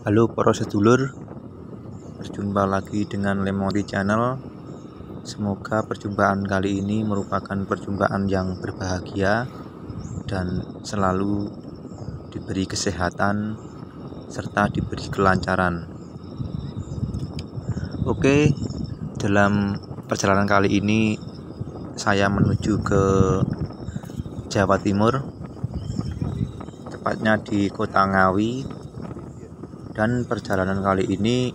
Halo para sedulur, berjumpa lagi dengan Lemori Channel. Semoga perjumpaan kali ini merupakan perjumpaan yang berbahagia dan selalu diberi kesehatan serta diberi kelancaran. Oke, dalam perjalanan kali ini saya menuju ke Jawa Timur tepatnya di Kota Ngawi dan perjalanan kali ini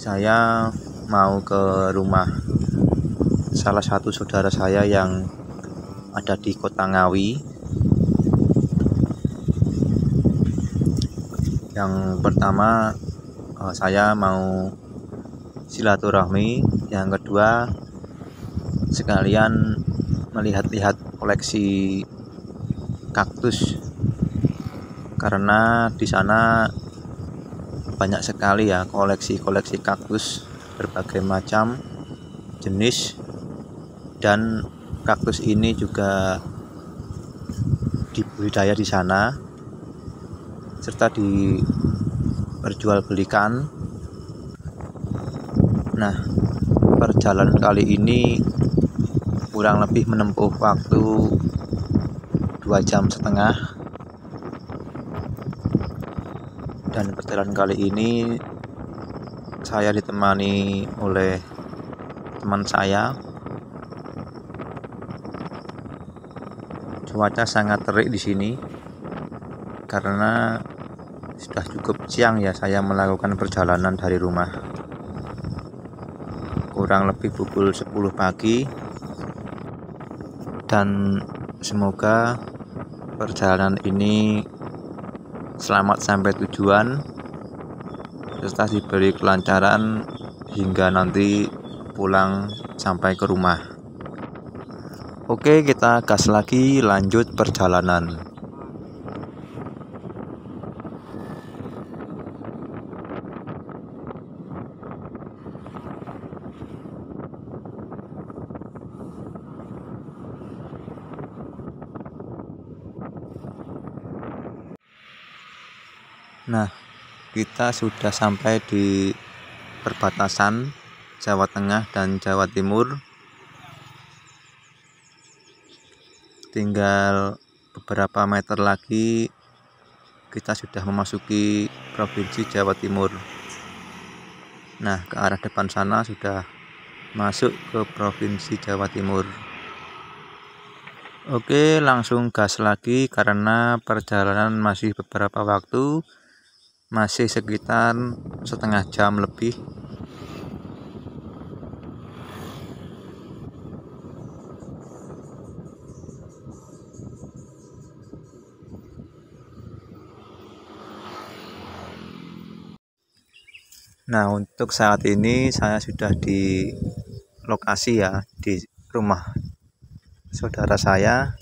saya mau ke rumah salah satu saudara saya yang ada di kota Ngawi yang pertama eh, saya mau silaturahmi yang kedua sekalian melihat-lihat koleksi kaktus karena di sana banyak sekali ya koleksi-koleksi kaktus berbagai macam jenis dan kaktus ini juga dibudidaya di sana serta diperjualbelikan. Nah, perjalanan kali ini kurang lebih menempuh waktu dua jam setengah jalan kali ini saya ditemani oleh teman saya cuaca sangat terik di sini karena sudah cukup siang ya saya melakukan perjalanan dari rumah kurang lebih pukul 10 pagi dan semoga perjalanan ini selamat sampai tujuan serta diberi kelancaran hingga nanti pulang sampai ke rumah. Oke, kita gas lagi lanjut perjalanan. Nah, kita sudah sampai di perbatasan Jawa Tengah dan Jawa Timur tinggal beberapa meter lagi kita sudah memasuki provinsi Jawa Timur nah ke arah depan sana sudah masuk ke provinsi Jawa Timur Oke langsung gas lagi karena perjalanan masih beberapa waktu masih sekitar setengah jam lebih Nah, untuk saat ini saya sudah di lokasi ya, di rumah saudara saya.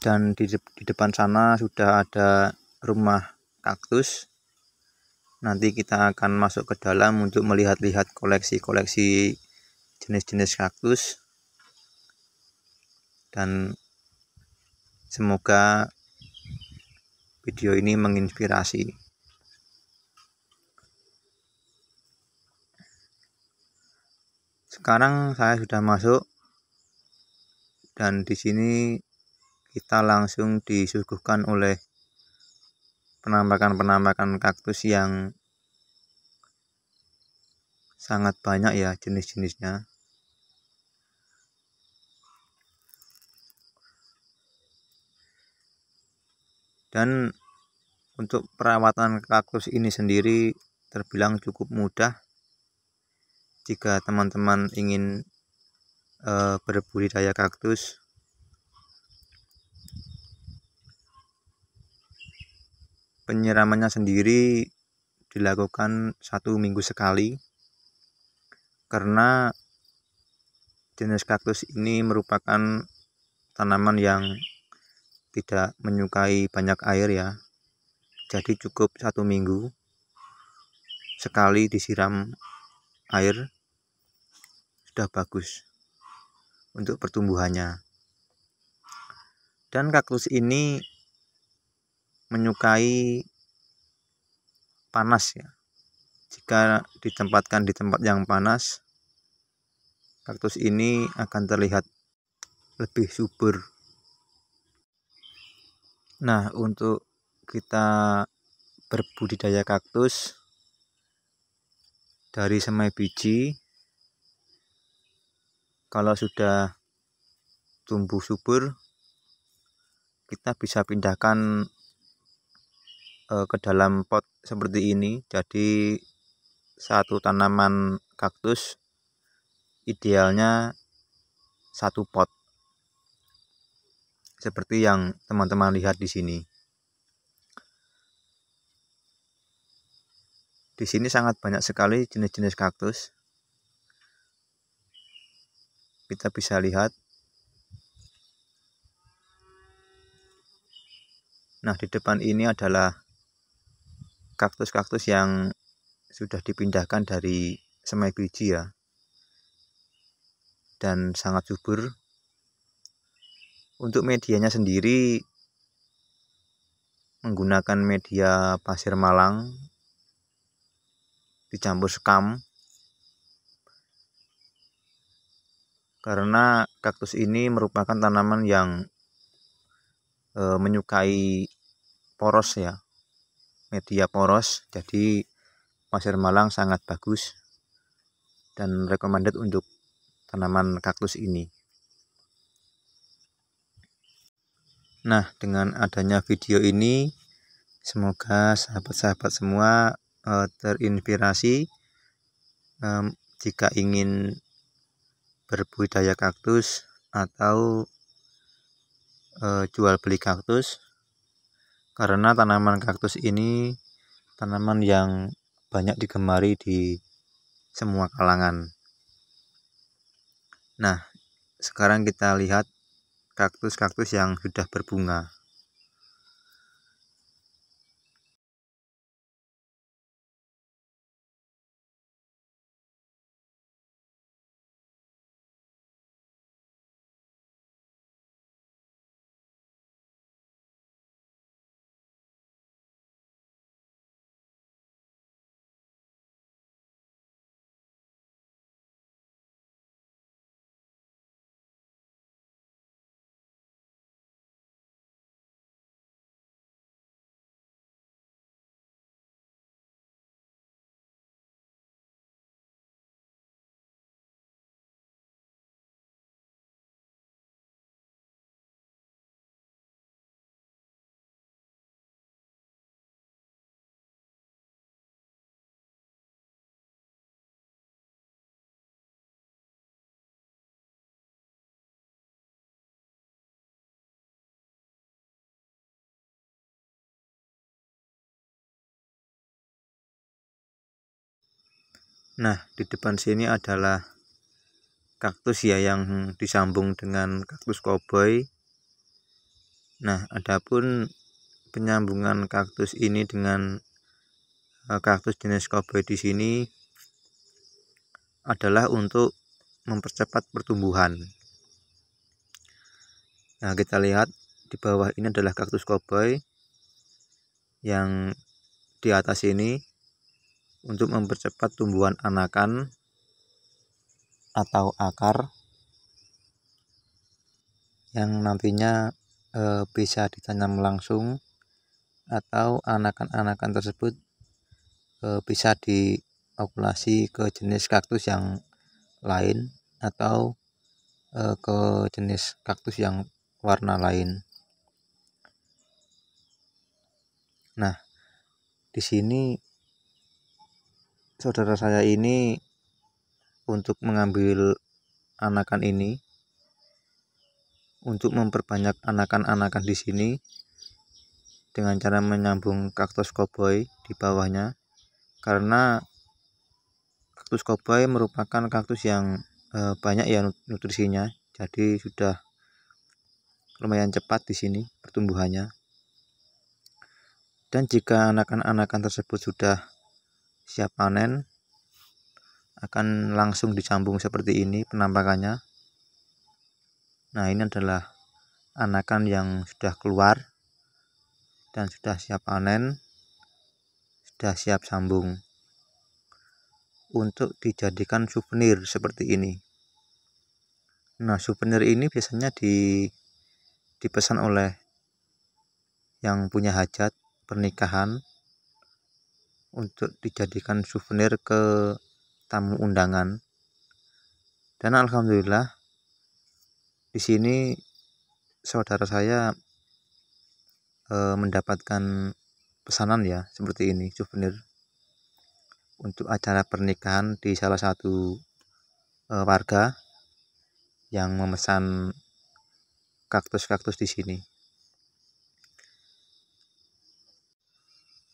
Dan di, de di depan sana sudah ada rumah kaktus nanti kita akan masuk ke dalam untuk melihat-lihat koleksi-koleksi jenis-jenis kaktus dan semoga video ini menginspirasi sekarang saya sudah masuk dan di sini kita langsung disuguhkan oleh penambakan-penambakan kaktus yang sangat banyak ya jenis-jenisnya dan untuk perawatan kaktus ini sendiri terbilang cukup mudah jika teman-teman ingin e, berbudidaya kaktus penyiramannya sendiri dilakukan satu minggu sekali karena jenis kaktus ini merupakan tanaman yang tidak menyukai banyak air ya jadi cukup satu minggu sekali disiram air sudah bagus untuk pertumbuhannya dan kaktus ini menyukai panas ya. Jika ditempatkan di tempat yang panas, kaktus ini akan terlihat lebih subur. Nah, untuk kita berbudidaya kaktus dari semai biji kalau sudah tumbuh subur kita bisa pindahkan uh, ke dalam pot seperti ini jadi satu tanaman kaktus idealnya satu pot seperti yang teman-teman lihat di sini di sini sangat banyak sekali jenis-jenis kaktus kita bisa lihat nah di depan ini adalah kaktus-kaktus yang sudah dipindahkan dari semai biji ya dan sangat subur untuk medianya sendiri menggunakan media pasir malang dicampur sekam karena kaktus ini merupakan tanaman yang e, menyukai poros ya media poros jadi pasir malang sangat bagus dan recommended untuk tanaman kaktus ini nah dengan adanya video ini semoga sahabat-sahabat semua uh, terinspirasi um, jika ingin berbudaya kaktus atau uh, jual beli kaktus karena tanaman kaktus ini tanaman yang banyak digemari di semua kalangan. Nah, sekarang kita lihat kaktus-kaktus yang sudah berbunga. Nah, di depan sini adalah kaktus ya yang disambung dengan kaktus koboi. Nah, adapun penyambungan kaktus ini dengan eh, kaktus jenis koboi di sini adalah untuk mempercepat pertumbuhan. Nah, kita lihat di bawah ini adalah kaktus koboi yang di atas ini untuk mempercepat tumbuhan anakan atau akar yang nantinya e, bisa ditanam langsung atau anakan-anakan tersebut e, bisa diokulasi ke jenis kaktus yang lain atau e, ke jenis kaktus yang warna lain. Nah, di sini saudara saya ini untuk mengambil anakan ini untuk memperbanyak anakan-anakan di sini dengan cara menyambung kaktus koboi di bawahnya karena kaktus koboi merupakan kaktus yang eh, banyak ya nutrisinya jadi sudah lumayan cepat di sini pertumbuhannya dan jika anakan-anakan tersebut sudah siap panen akan langsung dicambung seperti ini penampakannya nah ini adalah anakan yang sudah keluar dan sudah siap panen sudah siap sambung untuk dijadikan souvenir seperti ini nah souvenir ini biasanya di dipesan oleh yang punya hajat pernikahan untuk dijadikan souvenir ke tamu undangan. Dan alhamdulillah di sini saudara saya e, mendapatkan pesanan ya seperti ini souvenir untuk acara pernikahan di salah satu e, warga yang memesan kaktus-kaktus di sini.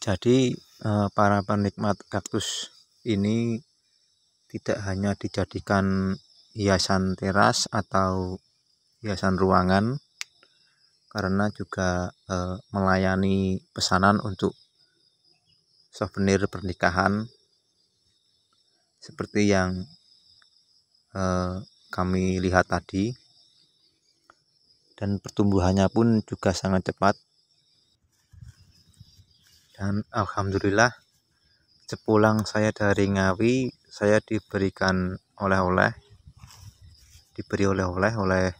Jadi Eh, para penikmat kaktus ini tidak hanya dijadikan hiasan teras atau hiasan ruangan karena juga e, melayani pesanan untuk souvenir pernikahan seperti yang e, kami lihat tadi dan pertumbuhannya pun juga sangat cepat dan alhamdulillah sepulang saya dari Ngawi saya diberikan oleh-oleh diberi oleh-oleh oleh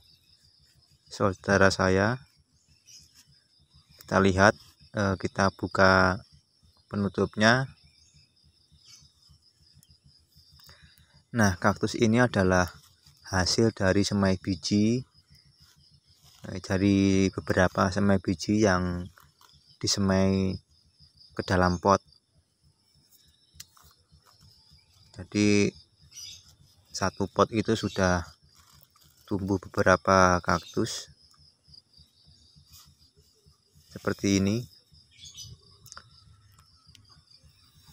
saudara saya kita lihat eh, kita buka penutupnya nah kaktus ini adalah hasil dari semai biji eh, dari beberapa semai biji yang disemai ke dalam pot jadi satu pot itu sudah tumbuh beberapa kaktus seperti ini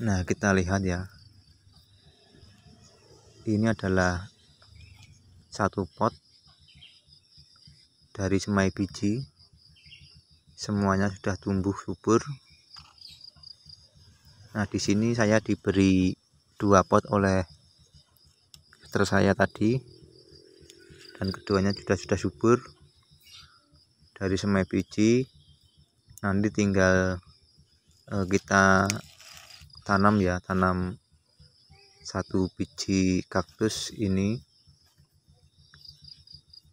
nah kita lihat ya ini adalah satu pot dari semai biji semuanya sudah tumbuh subur Nah, di sini saya diberi dua pot oleh suster saya tadi. Dan keduanya sudah sudah subur dari semai biji. Nanti tinggal eh, kita tanam ya, tanam satu biji kaktus ini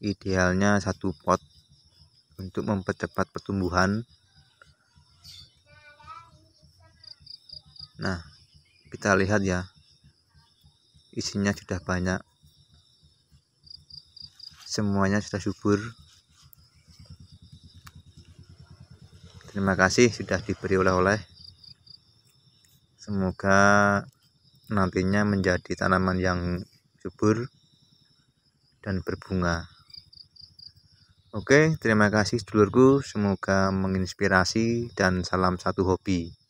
idealnya satu pot untuk mempercepat pertumbuhan nah kita lihat ya isinya sudah banyak semuanya sudah subur terima kasih sudah diberi oleh-oleh semoga nantinya menjadi tanaman yang subur dan berbunga Oke, terima kasih sedulurku. Semoga menginspirasi dan salam satu hobi.